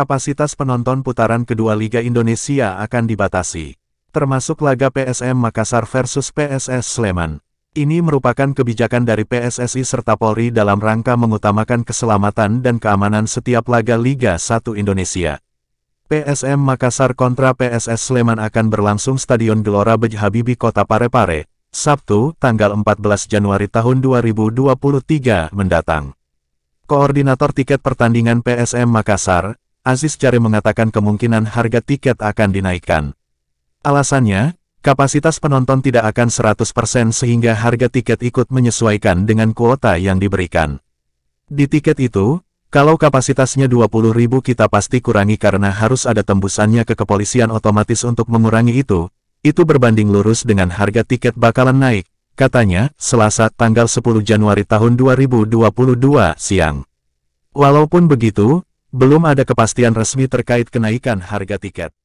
kapasitas penonton putaran kedua Liga Indonesia akan dibatasi. Termasuk laga PSM Makassar versus PSS Sleman. Ini merupakan kebijakan dari PSSI serta Polri dalam rangka mengutamakan keselamatan dan keamanan setiap laga Liga 1 Indonesia. PSM Makassar kontra PSS Sleman akan berlangsung Stadion Gelora Bej Habibi Kota Parepare, Sabtu, tanggal 14 Januari tahun 2023 mendatang. Koordinator Tiket Pertandingan PSM Makassar, Aziz Cari mengatakan kemungkinan harga tiket akan dinaikkan. Alasannya, kapasitas penonton tidak akan 100% sehingga harga tiket ikut menyesuaikan dengan kuota yang diberikan. Di tiket itu, kalau kapasitasnya ribu kita pasti kurangi karena harus ada tembusannya ke kepolisian otomatis untuk mengurangi itu, itu berbanding lurus dengan harga tiket bakalan naik, katanya, Selasa tanggal 10 Januari tahun 2022 siang. Walaupun begitu, belum ada kepastian resmi terkait kenaikan harga tiket.